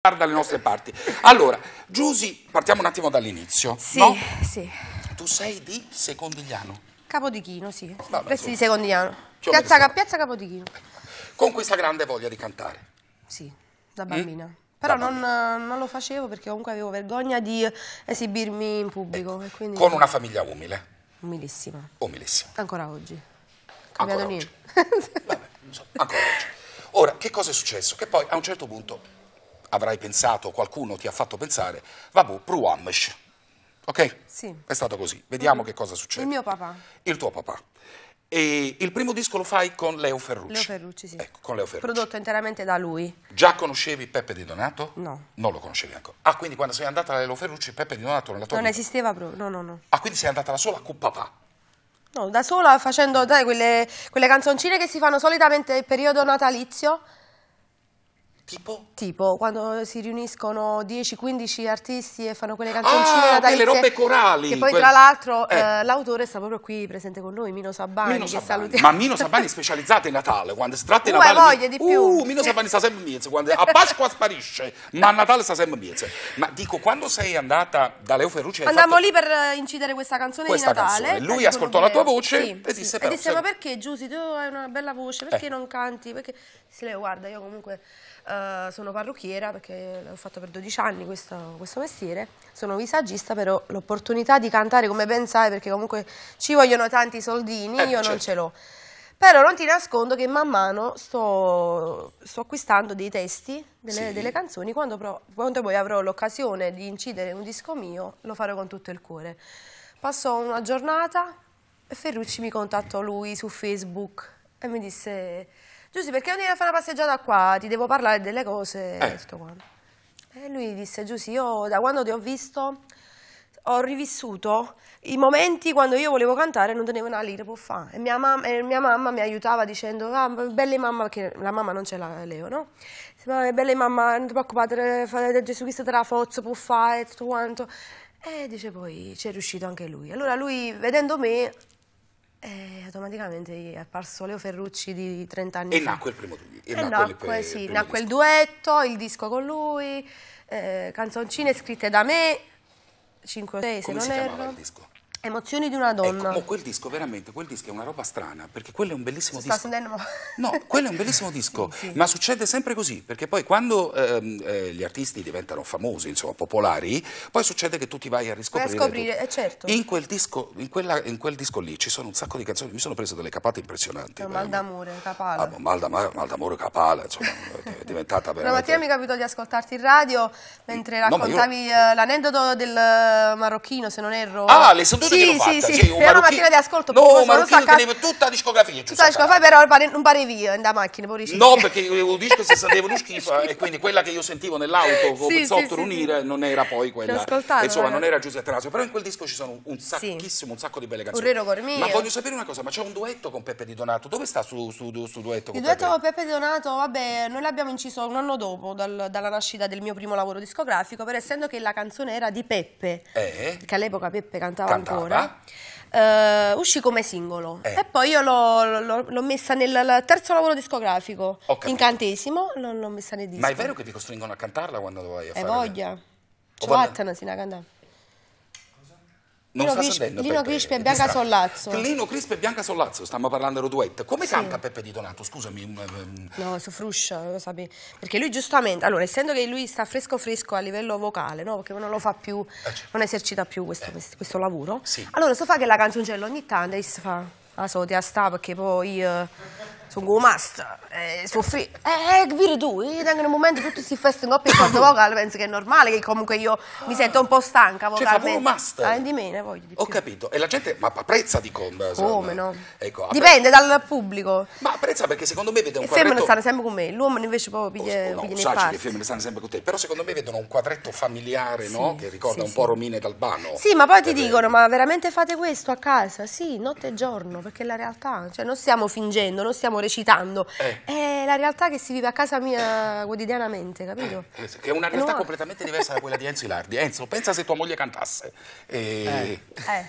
guarda le nostre parti. Allora, Giusy, partiamo un attimo dall'inizio. Sì, no? sì. Tu sei di Secondigliano? Capodichino, sì. Vabbè, Resti di Secondigliano. Piazza, Piazza Capodichino. Con questa grande voglia di cantare. Sì, da mm? bambina. Mm? Però non, non, lo facevo perché comunque avevo vergogna di esibirmi in pubblico. Ecco, quindi... Con una famiglia umile. Umilissima. Umilissima. Ancora oggi. Cambiato Ancora niente. Oggi. Vabbè, so. Ancora oggi. Ora, che cosa è successo? Che poi a un certo punto avrai pensato, qualcuno ti ha fatto pensare, vabbè, pruamesh. Ok? Sì. È stato così. Vediamo mm. che cosa succede. Il mio papà. Il tuo papà. E il primo disco lo fai con Leo Ferrucci. Leo Ferrucci, sì. Ecco, con Leo Ferrucci. Prodotto interamente da lui. Già conoscevi Peppe Di Donato? No. Non lo conoscevi ancora. Ah, quindi quando sei andata da Leo Ferrucci, Peppe Di Donato nella tua Non vita. esisteva proprio, no, no, no. Ah, quindi sei andata da sola con papà? No, da sola facendo dai, quelle, quelle canzoncine che si fanno solitamente nel periodo natalizio Tipo? Tipo, quando si riuniscono 10-15 artisti e fanno quelle ah, canzoncine ah, quelle robe corali. Che poi quel... tra l'altro eh. eh, l'autore sta proprio qui presente con noi, Mino Sabani, Mino Sabani. Ma Mino Sabani è specializzato in Natale, quando si tratta di Natale... Ma voglia di più! Uh, Mino Sabani sta sempre miezzo, quando... a Pasqua sparisce, ma a Natale sta sempre in miezzo. Ma dico, quando sei andata da Leo Ferrucci... Andammo fatto... lì per eh, incidere questa canzone questa di Natale. Canzone. Eh, Lui ascoltò la tua eh, voce sì, e disse... Sì. Però, e disse, ma perché Giusy, tu hai una bella voce, perché eh. non canti? Perché... Sì, Leo, guarda, io comunque... Eh, sono parrucchiera perché l'ho fatto per 12 anni questo, questo mestiere, sono visaggista però l'opportunità di cantare come ben sai perché comunque ci vogliono tanti soldini, eh, io certo. non ce l'ho. Però non ti nascondo che man mano sto, sto acquistando dei testi, delle, sì. delle canzoni, quando, però, quando poi avrò l'occasione di incidere un disco mio lo farò con tutto il cuore. Passò una giornata e Ferrucci mi contattò lui su Facebook e mi disse Giussi, perché venire a fare una passeggiata qua? Ti devo parlare delle cose. Eh. E lui disse, Giussi, io da quando ti ho visto ho rivissuto i momenti quando io volevo cantare e non tenevo una lira può fare. E mia, mam e mia mamma mi aiutava dicendo, ah, belle mamma, perché la mamma non ce l'ha Leo, no? belle mamma, non ti preoccupare, fate Gesù Cristo te la forza, può fare, tutto quanto. E dice poi, c'è riuscito anche lui. Allora lui, vedendo me, e eh, automaticamente è apparso Leo Ferrucci di 30 anni e fa. Nacque il primo, e, e eh, nacque, nacque, sì, nacque il, duetto, il disco con lui, eh, canzoncine scritte da me, 5 o 6 se non erro. Come si chiamava il disco? Emozioni di una donna. Ecco, oh, quel disco veramente, quel disco è una roba strana, perché quello è un bellissimo disco. Sta sentendo... No, quello è un bellissimo disco, sì, sì. ma succede sempre così, perché poi quando ehm, eh, gli artisti diventano famosi, insomma, popolari, poi succede che tu ti vai a riscoprire. Vai a scoprire, eh, certo. In quel, disco, in, quella, in quel, disco, lì ci sono un sacco di canzoni, mi sono preso delle capate impressionanti. Mal d'amore, capala. Ah, mal, d'amore, capala, insomma, è diventata veramente... Una mattina mi è capitato di ascoltarti in radio mentre raccontavi no, eh, io... l'aneddoto del eh, marocchino, se non erro. Ah, le sedute tutta sì, sì, Sì, sì. Cioè, una macchina di ascolto. No, ma Marocchino teneva tutta la discografia. Tutta la discografia, però non parevi in da macchina, poi No, perché il disco si sapeva uno schifo e quindi quella che io sentivo nell'auto con sì, Zotto Runire non era poi quella. Insomma, eh. non era Giuseppe Rasio, però in quel disco ci sono un sacchissimo, un sacco di belle canzoni. Ma voglio sapere una cosa, ma c'è un duetto con Peppe Di Donato, dove sta su, duetto con Il duetto con Peppe Di Donato, vabbè, noi l'abbiamo inciso un anno dopo dalla nascita del mio primo lavoro discografico, però essendo che la canzone era di Peppe, eh? che all'epoca Peppe cantava, cantava ancora. Uh, eh, uscì come singolo eh. e poi io l'ho, messa nel terzo lavoro discografico incantesimo l'ho, messa nei dischi ma è vero che ti costringono a cantarla quando vai a e fare? e voglia ci cioè, vattene sino a cantare non Lino, Crispi, Lino Crispi e Bianca Sollazzo. Lino Crispi e Bianca Sollazzo, stiamo parlando di duetto. Come sì. canta Peppe Di Donato? Scusami. Ehm, no, su Fruscia, lo sapevi. Perché lui giustamente, allora, essendo che lui sta fresco fresco a livello vocale, no? Perché non lo fa più, eh, certo. non esercita più questo, eh. questo lavoro. Sì. Allora, so fa che la canzoncella cioè, ogni tanto si fa la ti sta perché poi... Eh, sono come master, eh, soffrì. Eh, eh, vedi tu, io eh, tengo un momento tutti si festa in coppia in quando vocale penso che è normale che comunque io mi sento un po' stanca vocalmente. Cioè fa master. Ah, di me ne voglio di più. Ho capito, e la gente ma apprezza di comba. Come no? Ecco, Dipende dal pubblico. Ma apprezza perché secondo me vede un quadretto... Le femmine stanno sempre con me, l'uomo invece proprio piglia, oh, no, piglia in parte. le femmine stanno sempre con te, però secondo me vedono un quadretto familiare, sì, no? Che ricorda sì, un sì. po' Romine ed Sì, ma poi ti eh, dicono, ma veramente fate questo a casa? Sì, notte e giorno, perché è la realtà, cioè non stiamo fingendo, non stiamo stiamo recitando, eh. è la realtà che si vive a casa mia quotidianamente, capito? Eh, eh che è una realtà no. completamente diversa da quella di Enzo Ilardi. Enzo, pensa se tua moglie cantasse. E... eh. eh.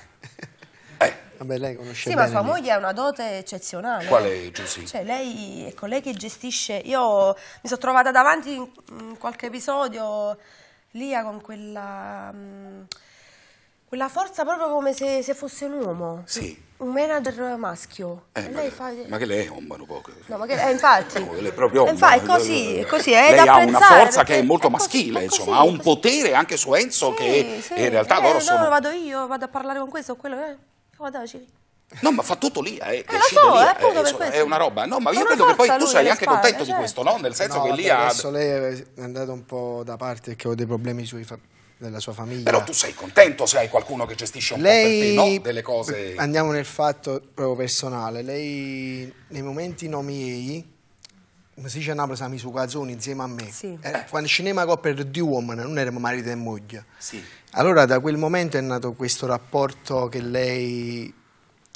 eh. Vabbè, lei conosce sì, ma sua moglie ha una dote eccezionale. Qual è, Giussi? Cioè, lei è colei che gestisce... Io mi sono trovata davanti in qualche episodio Lia con quella... Mh, mm, quella forza proprio come se, se fosse un uomo. Sì. Un manager maschio. Eh, ma, lei che, fa... ma che lei è ombano poco. No, ma che, eh, infatti. No, lei è proprio ombano. Infatti, è così, è così, è lei ha una forza che è molto è maschile, così, insomma, così, ha un così. potere anche su Enzo sì, che sì. in realtà eh, loro no, sono... vado io, vado a parlare con questo o quello, eh. Guardaci. No, ma fa tutto lì, eh, eh, so, lì, eh, eh so, è una roba. No, ma io credo che poi tu sei anche spalle, contento certo. di questo, no? Nel senso no, che lì ha... Adesso lei è andato un po' da parte perché ho dei problemi sui familiari della sua famiglia. Però tu sei contento se hai qualcuno che gestisce un lei, po' per te, no? Delle cose... Andiamo nel fatto proprio personale. Lei, nei momenti non miei, come si dice a Napoli, siamo su Cazzoni insieme a me. Sì. Eh, quando cinema per due uomini, non eravamo marito e moglie. Sì. Allora da quel momento è nato questo rapporto che lei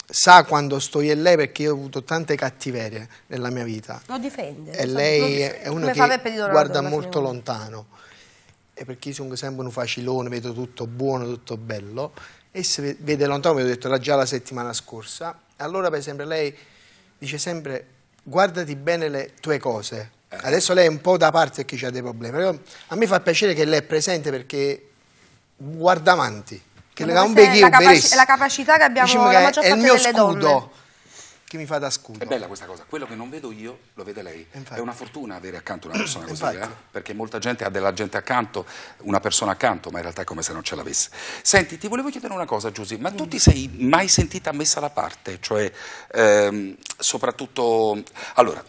sa quando sto io e lei perché io ho avuto tante cattiverie nella mia vita. Lo difende. E lei difende. è uno Come che guarda molto lontano e per chi sono sempre un facilone, vedo tutto buono, tutto bello, e se vede lontano, mi ho detto, era già la settimana scorsa, allora per esempio lei dice sempre guardati bene le tue cose, eh. adesso lei è un po' da parte perché ha dei problemi, però a me fa piacere che lei è presente perché guarda avanti, che le da un bel è, la, capaci è la capacità che abbiamo diciamo la maggior parte delle donne che mi fa da scudo. È bella questa cosa, quello che non vedo io lo vede lei. Infatti. È una fortuna avere accanto una persona così, eh? perché molta gente ha della gente accanto, una persona accanto, ma in realtà è come se non ce l'avesse. Senti, ti volevo chiedere una cosa Giusy, ma tu ti sei mai sentita messa da parte? Cioè, ehm, soprattutto... Allora,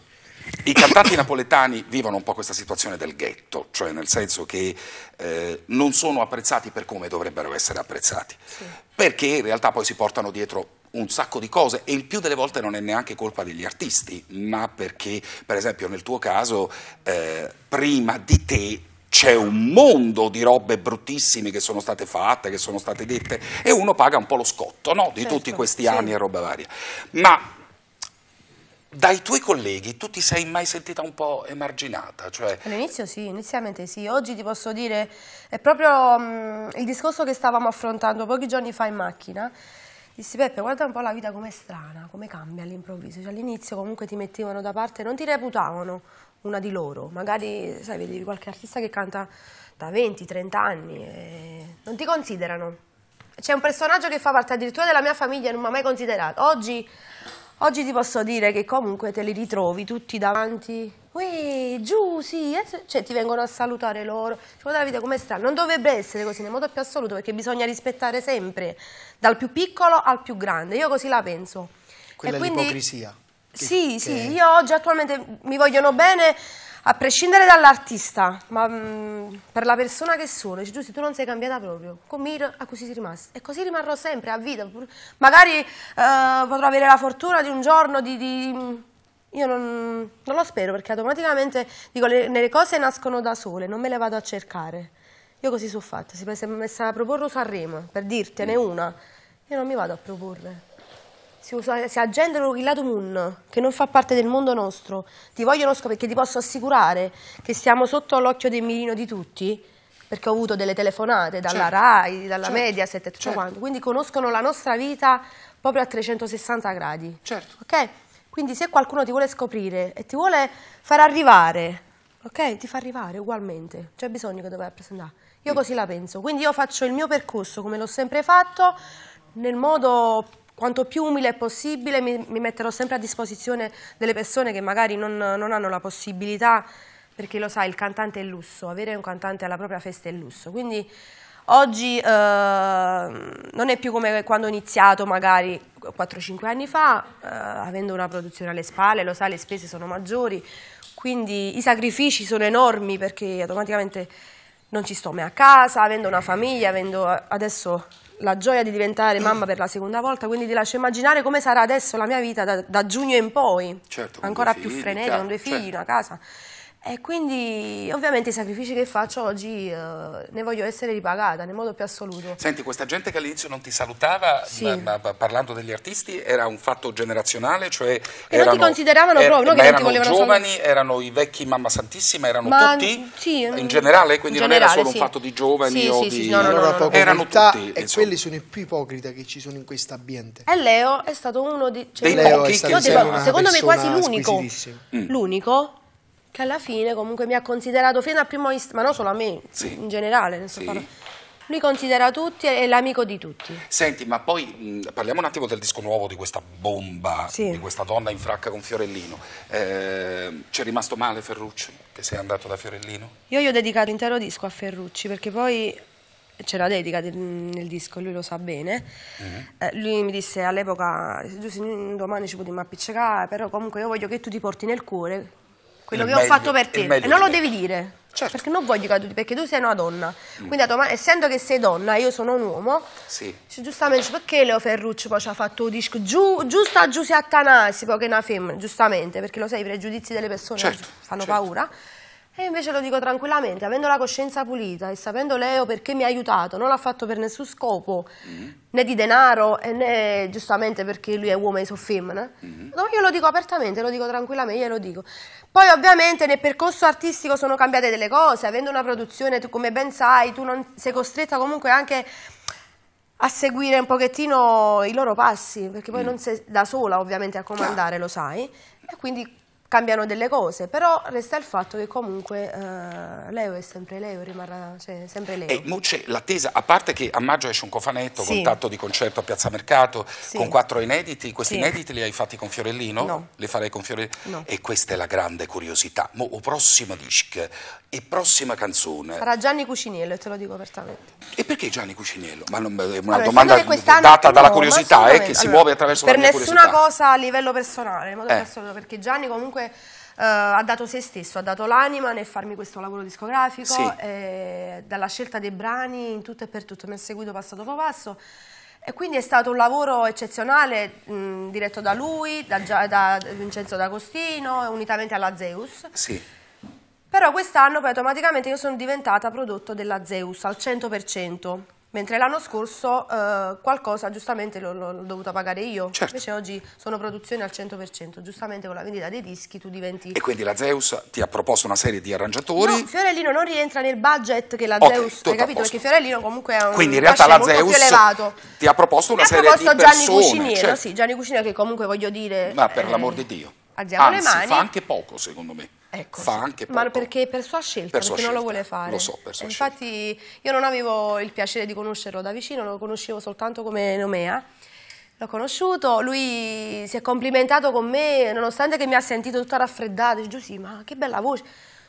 i cantanti napoletani vivono un po' questa situazione del ghetto, cioè nel senso che eh, non sono apprezzati per come dovrebbero essere apprezzati, sì. perché in realtà poi si portano dietro un sacco di cose e il più delle volte non è neanche colpa degli artisti, ma perché per esempio nel tuo caso eh, prima di te c'è un mondo di robe bruttissime che sono state fatte, che sono state dette e uno paga un po' lo scotto no? di certo, tutti questi sì. anni e roba varia. Ma dai tuoi colleghi tu ti sei mai sentita un po' emarginata? Cioè... All'inizio sì, inizialmente sì, oggi ti posso dire, è proprio mh, mm, il discorso che stavamo affrontando pochi giorni fa in macchina, Dissi Peppe guarda un po' la vita com'è strana, come cambia all'improvviso, cioè, all'inizio comunque ti mettevano da parte, non ti reputavano una di loro, magari sai vedi qualche artista che canta da 20-30 anni e non ti considerano. C'è un personaggio che fa parte addirittura della mia famiglia e non mi ha mai considerato. Oggi Oggi ti posso dire che comunque te li ritrovi tutti davanti. Uè, giù, sì, eh, cioè ti vengono a salutare loro. Cioè, la vita come sta? Non dovrebbe essere così nel modo più assoluto perché bisogna rispettare sempre, dal più piccolo al più grande. Io così la penso. Quella è l'ipocrisia. Sì, che... sì, io oggi attualmente mi vogliono bene a prescindere dall'artista, ma mh, mm, per la persona che sono, dice Giussi, tu non sei cambiata proprio, come io a così sei rimasta. E così rimarrò sempre, a vita. Magari eh, potrò avere la fortuna di un giorno di... di io non, non, lo spero perché automaticamente dico, le, le cose nascono da sole, non me le vado a cercare. Io così sono fatta, se mi è messa a proporre Sanremo, per dirtene mm. una, io non mi vado a proporre si, usa, si ha gender Moon, che non fa parte del mondo nostro. Ti vogliono scoprire, perché ti posso assicurare che siamo sotto l'occhio del mirino di tutti, perché ho avuto delle telefonate dalla certo. RAI, dalla certo. Mediaset e tutto certo. quanto. Quindi conoscono la nostra vita proprio a 360 gradi. Certo. Okay? Quindi se qualcuno ti vuole scoprire e ti vuole far arrivare, okay? Ti fa arrivare ugualmente. C'è bisogno che dovrai presentare. Io così la penso. Quindi io faccio il mio percorso come l'ho sempre fatto, nel modo quanto più umile possibile mi, mi, metterò sempre a disposizione delle persone che magari non, non hanno la possibilità, perché lo sai, il cantante è lusso, avere un cantante alla propria festa è lusso. Quindi oggi eh, non è più come quando ho iniziato magari 4-5 anni fa, eh, avendo una produzione alle spalle, lo sai, le spese sono maggiori, quindi i sacrifici sono enormi perché automaticamente non ci sto mai a casa, avendo una famiglia, avendo eh, adesso la gioia di diventare mamma per la seconda volta, quindi ti lascio immaginare come sarà adesso la mia vita da, da giugno in poi, certo, ancora più frenetica, con due figli, certo. una casa. E quindi ovviamente i sacrifici che faccio oggi eh, ne voglio essere ripagata nel modo più assoluto. Senti, questa gente che all'inizio non ti salutava, sì. ma, ma, parlando degli artisti, era un fatto generazionale? Cioè che erano, non ti consideravano er, proprio, no, che non ti volevano giovani, salutare. erano i vecchi Mamma Santissima, erano ma, tutti? Sì, in generale, quindi in non generale, era solo sì. un fatto di giovani sì, o sì, di... No, no, no, no, erano tutti. E insomma. quelli sono i più ipocrita che ci sono in questo ambiente. E Leo è stato uno di... Cioè, Leo è stato Leo, secondo me quasi l'unico. Mm. L'unico che alla fine comunque mi ha considerato fino al primo istante, ma non solo a me, sì. in generale. Sì. Lui considera tutti e è l'amico di tutti. Senti, ma poi mh, parliamo un attimo del disco nuovo, di questa bomba, sì. di questa donna in fracca con Fiorellino. Eh, Ci è rimasto male Ferrucci, che sei andato da Fiorellino? Io gli ho dedicato l'intero disco a Ferrucci, perché poi c'è la dedica del, nel disco, lui lo sa bene. Mm -hmm. eh, lui mi disse all'epoca, domani ci potremmo appiccicare, però comunque io voglio che tu ti porti nel cuore quello che meglio, ho fatto per te. E non lo devi dire. Certo. Perché non voglio caduti, perché tu sei una donna. Mm. Quindi, domanda, essendo che sei donna io sono un uomo, sì. Cioè, giustamente perché Leo Ferruccio poi ci ha fatto un disco giù, giusto a Giuseppe Attanasi, poi che è una femmina, giustamente, perché lo sai, i pregiudizi delle persone certo. fanno certo. paura. E invece lo dico tranquillamente, avendo la coscienza pulita e sapendo Leo perché mi ha aiutato, non l'ha fatto per nessun scopo, mm -hmm. né di denaro, né giustamente perché lui è uomo e so femmina. Mm -hmm. no, io lo dico apertamente, lo dico tranquillamente, glielo dico. Poi ovviamente nel percorso artistico sono cambiate delle cose, avendo una produzione, tu, come ben sai, tu non, sei costretta comunque anche a seguire un pochettino i loro passi, perché poi mm. non sei da sola ovviamente a comandare, lo sai, e quindi cambiano delle cose, però resta il fatto che comunque eh, Leo è sempre Leo, rimarrà cioè, sempre Leo. E Mucce, l'attesa, a parte che a maggio esce un cofanetto, sì. contatto di concerto a Piazza Mercato, sì. con quattro inediti, questi sì. inediti li hai fatti con Fiorellino? No. Le farei con Fiorellino? No. E questa è la grande curiosità. Mo, o prossimo disc e prossima canzone. Sarà Gianni Cuciniello, te lo dico apertamente. E perché Gianni Cuciniello? Ma non, è una allora, domanda data dalla curiosità, eh, che allora, si muove attraverso per la mia curiosità. Per nessuna cosa a livello personale, ma modo eh. perché Gianni comunque comunque Uh, ha dato se stesso, ha dato l'anima nel farmi questo lavoro discografico, sì. eh, dalla scelta dei brani in tutto e per tutto, mi ha seguito passo dopo passo. E quindi è stato un lavoro eccezionale mh, diretto da lui, da, da Vincenzo D'Agostino, unitamente alla Zeus. Sì. Però quest'anno poi automaticamente io sono diventata prodotto della Zeus al 100% mentre l'anno scorso eh, qualcosa giustamente l'ho, dovuta pagare io, certo. invece oggi sono produzioni al 100%, giustamente con la vendita dei dischi tu diventi... E quindi la Zeus ti ha proposto una serie di arrangiatori? No, Fiorellino non rientra nel budget che la okay, Zeus, hai capito? Perché Fiorellino comunque è un quindi in realtà la Zeus ti ha proposto una ha serie proposto di Gianni persone. Cuciniero, certo. sì, Gianni Cuciniero che comunque voglio dire... Ma per eh, l'amor di Dio. Alziamo Anzi, le mani. fa anche poco secondo me ecco, fa anche poco. Ma perché per sua scelta, per sua perché scelta. non lo vuole fare. Lo so, per sua Infatti scelta. io non avevo il piacere di conoscerlo da vicino, lo conoscevo soltanto come nomea. L'ho conosciuto, lui si è complimentato con me, nonostante che mi ha sentito tutta raffreddata, dice Giussi, ma che bella voce.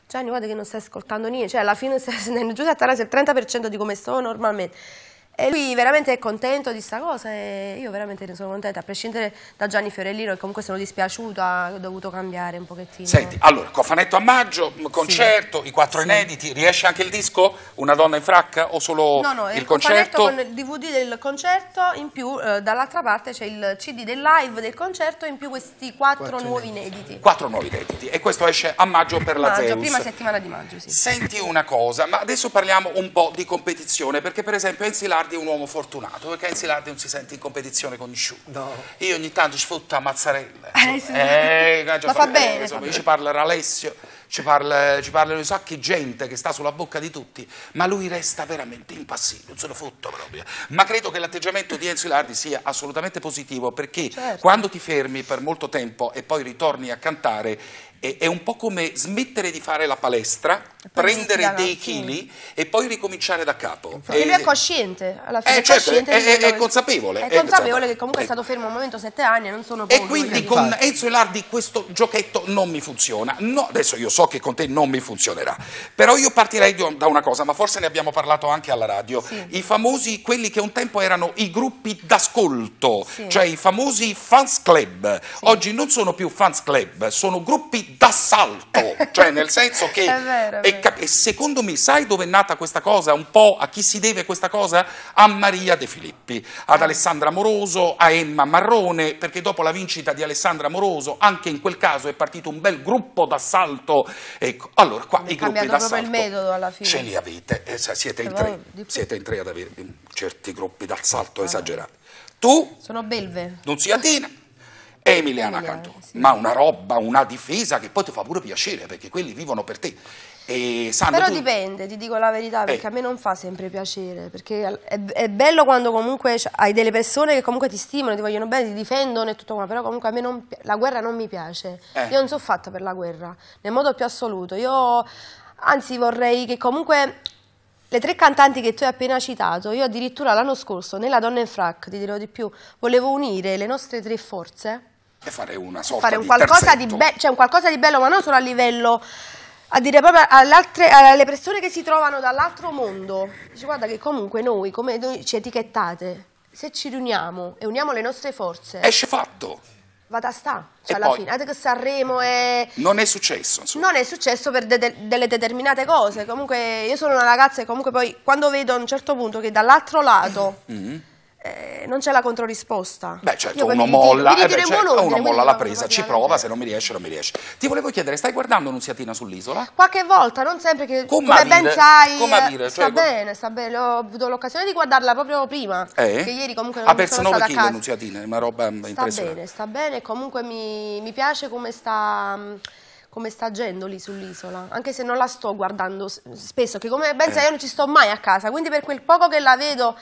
Gianni, guarda che non stai ascoltando niente, cioè alla fine Giussi Attara il 30% di come sto normalmente e lui veramente è contento di sta cosa e io veramente ne sono contenta, a prescindere da Gianni Fiorellino che comunque sono dispiaciuto, ha dovuto cambiare un pochettino. Senti, allora, cofanetto a maggio, concerto, sì. i quattro sì. inediti, riesce anche il disco Una donna in fracca o solo no, no, il concerto? No, no, il DVD del concerto, in più eh, dall'altra parte c'è il CD del live del concerto, in più questi quattro, quattro nuovi inediti. inediti. Quattro nuovi inediti e questo esce a maggio per maggio, la Zeus. prima settimana di maggio, sì. Senti una cosa, ma adesso parliamo un po' di competizione perché per esempio Ensilare Lardi è un uomo fortunato perché Enzi Lardi non si sente in competizione con nessuno. No. Io ogni tanto ci sfotto a Mazzarella. Eh, sì. eh, la eh, fa, eh, fa bene. Insomma, ci parla Alessio, ci, parla, ci parlano un sacchi gente che sta sulla bocca di tutti, ma lui resta veramente impassibile, non se lo fotto proprio. Ma credo che l'atteggiamento di Enzo Lardi sia assolutamente positivo perché certo. quando ti fermi per molto tempo e poi ritorni a cantare è, è un po' come smettere di fare la palestra, prendere dei chili e poi ricominciare da capo. E lui eh, è cosciente, alla fine eh, è, certo, è, è, è, consapevole. È eh, consapevole esatto. che comunque è stato eh. fermo un momento sette anni e non sono poco. E quindi con fare. Enzo Elardi questo giochetto non mi funziona. No, adesso io so che con te non mi funzionerà, però io partirei da una cosa, ma forse ne abbiamo parlato anche alla radio. Sì. I famosi, quelli che un tempo erano i gruppi d'ascolto, sì. cioè i famosi fans club, sì. oggi non sono più fans club, sono gruppi d'assalto, cioè nel senso che è vero, è È secondo me sai dove è nata questa cosa? Un po' a chi si deve questa cosa? A Maria De Filippi, ad ah. Alessandra Moroso, a Emma Marrone, perché dopo la vincita di Alessandra Moroso anche in quel caso è partito un bel gruppo d'assalto. Ecco, allora qua Mi i gruppi d'assalto ce li avete, eh, siete, in tre, siete in tre ad avere mm, certi gruppi d'assalto esagerati. Tu? Sono belve. Non si tina. e Emiliana Cantone, sì. ma una roba, una difesa che poi ti fa pure piacere perché quelli vivono per te. E Sandra, Però tu... dipende, ti dico la verità, eh. perché eh. a me non fa sempre piacere, perché è, è bello quando comunque hai delle persone che comunque ti stimolano, ti vogliono bene, ti difendono e tutto qua, però comunque a me non, la guerra non mi piace, eh. io non sono fatta per la guerra, nel modo più assoluto, io anzi vorrei che comunque le tre cantanti che tu hai appena citato, io addirittura l'anno scorso, nella Donna in Frac, ti dirò di più, volevo unire le nostre tre forze e fare una sorta fare un qualcosa di bello, cioè un qualcosa di bello, ma non solo a livello a dire proprio alle persone che si trovano dall'altro mondo. Dice guarda che comunque noi, come noi ci etichettate, se ci riuniamo e uniamo le nostre forze. Esce fatto. Vada sta, cioè e alla poi, fine, Adesso che Sanremo è... Non è successo, insomma. Non è successo per de delle determinate cose, comunque io sono una ragazza e comunque poi quando vedo a un certo punto che dall'altro lato mm -hmm eh, non c'è la controrisposta. Beh, certo, uno molla, devi, devi eh beh, certo, ordine, uno molla la presa, ci prova, se non mi riesce non mi riesce. Ti volevo chiedere, stai guardando Nunziatina sull'isola? Eh, qualche volta, non sempre che come, come ben sai, come dire, eh, sta cioè, bene, sta bene, ho avuto l'occasione di guardarla proprio prima, eh? che ieri comunque non ha perso 9 kg Nunziatina, è una roba sta impressionante. Sta bene, sta bene, comunque mi, mi piace come sta come sta agendo lì sull'isola, anche se non la sto guardando spesso, che come ben sai io non ci sto mai a casa, quindi per quel poco che la vedo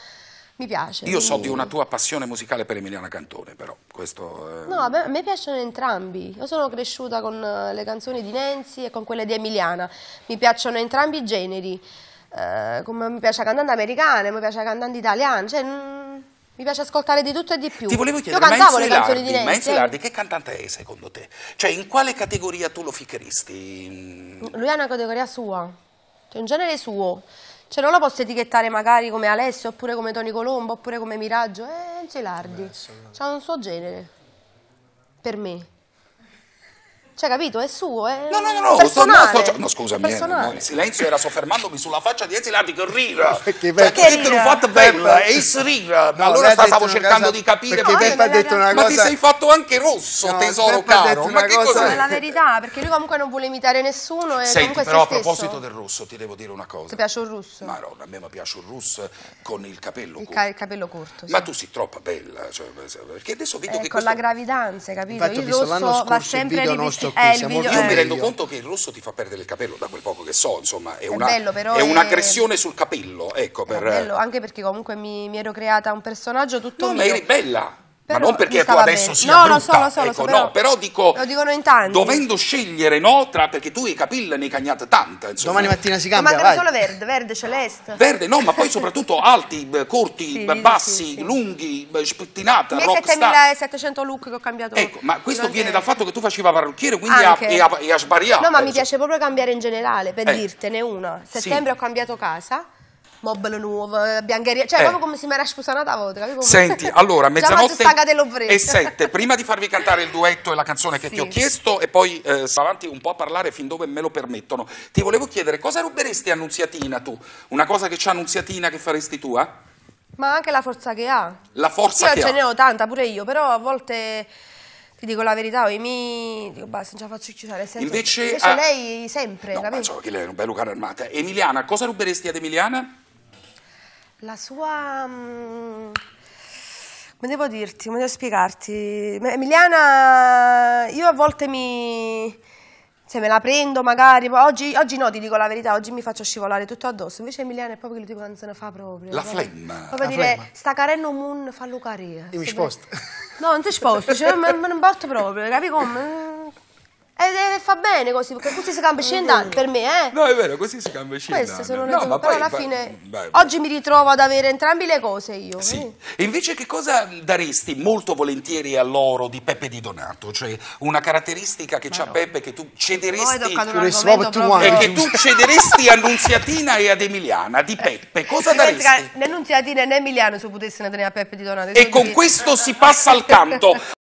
mi piace. Io so di una tua passione musicale per Emiliana Cantone, però. Questo, eh... No, a me, a me, piacciono entrambi. Io sono cresciuta con eh, le canzoni di Nancy e con quelle di Emiliana. Mi piacciono entrambi i generi. Eh, come mi piace la cantante americana, mi piace la cantante italiana. Cioè, mm, mi piace ascoltare di tutto e di più. Ti volevo chiedere, Io cantavo Menzi le canzoni Lardi, di Nancy. Lardi, che cantante è secondo te? Cioè, in quale categoria tu lo ficheresti? Lui ha una categoria sua, c'è cioè un genere suo. Cioè non la posso etichettare magari come Alessio, oppure come Tony Colombo, oppure come Miraggio, eh, Gelardi. Beh, C'ha un suo genere, per me. Cioè, capito? È suo, è No, no, no, no, personale. no, sto, no scusami, eh, no, il silenzio era soffermandomi sulla faccia di Ezilati che rira. Perché Peppa cioè, che rira. fatto bello, Ace rira. No, allora stavo cercando cosa... di capire perché Peppa ha detto una cosa. Ma ti sei fatto anche rosso, no, tesoro Peppa caro. Ma che cosa è la verità, perché lui comunque non vuole imitare nessuno e Senti, però a proposito del rosso ti devo dire una cosa. Ti piace il russo? Ma a me piace il russo con il capello il il capello corto. Ma tu sei troppo bella, cioè, perché adesso vedo eh, che con la gravidanza, capito? il rosso va sempre rivisto rosso qui. Eh, siamo video... Io eh, mi rendo conto che il rosso ti fa perdere il capello, da quel poco che so, insomma, è, un'aggressione è... sul capello, ecco. Per... Bello, anche perché comunque mi, mi, ero creata un personaggio tutto no, mio. ma eri bella! Però ma non perché tu adesso bene. sia no, brutta, lo so, lo ecco, so, ecco, lo so, però, no, però dico, lo dicono in tanti. dovendo scegliere no tra, perché tu i capilla ne hai cagnate tanta, insomma. Domani mattina si cambia, no, Ma solo verde, verde celeste. Verde, no, ma poi soprattutto alti, corti, sì, bassi, sì, sì. lunghi, spettinata, rockstar. 7700 look che ho cambiato. Ecco, ma questo viene dal fatto che tu facevi parrucchiere, quindi a, e, a, e sbariato. No, ma mi piace proprio cambiare in generale, per eh. dirtene una. Settembre ho cambiato casa mobile nuovo, eh, biancheria, cioè eh. proprio come se mi era sposata una volta, capito? Senti, allora, mezzanotte e sette, prima di farvi cantare il duetto e la canzone che sì. ti ho chiesto e poi eh, avanti un po' a parlare fin dove me lo permettono, ti volevo chiedere cosa ruberesti a Annunziatina tu? Una cosa che c'è Annunziatina che faresti tua? Eh? Ma anche la forza che ha. La forza io che ha. Io ce ne ho tanta, pure io, però a volte ti dico la verità, i miei... Dico, basta, non ce la faccio chiudere. Senso, invece invece a... lei sempre, no, capito? Ma so che lei è un bello carro armata. Emiliana, cosa ruberesti ad Emiliana? la sua... Um, come devo dirti, come devo spiegarti? Emiliana, io a volte mi... Se cioè, me la prendo magari, oggi, oggi, no, ti dico la verità, oggi mi faccio scivolare tutto addosso. Invece Emiliana è proprio quello tipo che non se ne fa proprio. La proprio, cioè, flemma. Proprio la dire, flemma. sta carendo un fa carina. Io mi sposto. No, non ti sposto, cioè, non mi porto proprio, capi come? fa bene così, perché così si cambia scendere per me, eh. No, è vero, così si cambia scendere. no, ma poi, alla vai, fine vai, vai. oggi mi ritrovo ad avere entrambi le cose io. Sì. E invece che cosa daresti molto volentieri all'oro di Peppe Di Donato? Cioè una caratteristica che c'ha no. Peppe che tu cederesti e che tu cederesti a Nunziatina e ad Emiliana di Peppe. Cosa cioè, daresti? Né Nunziatina né Emiliano se potessero tenere a Peppe Di Donato. E con questo si passa al canto.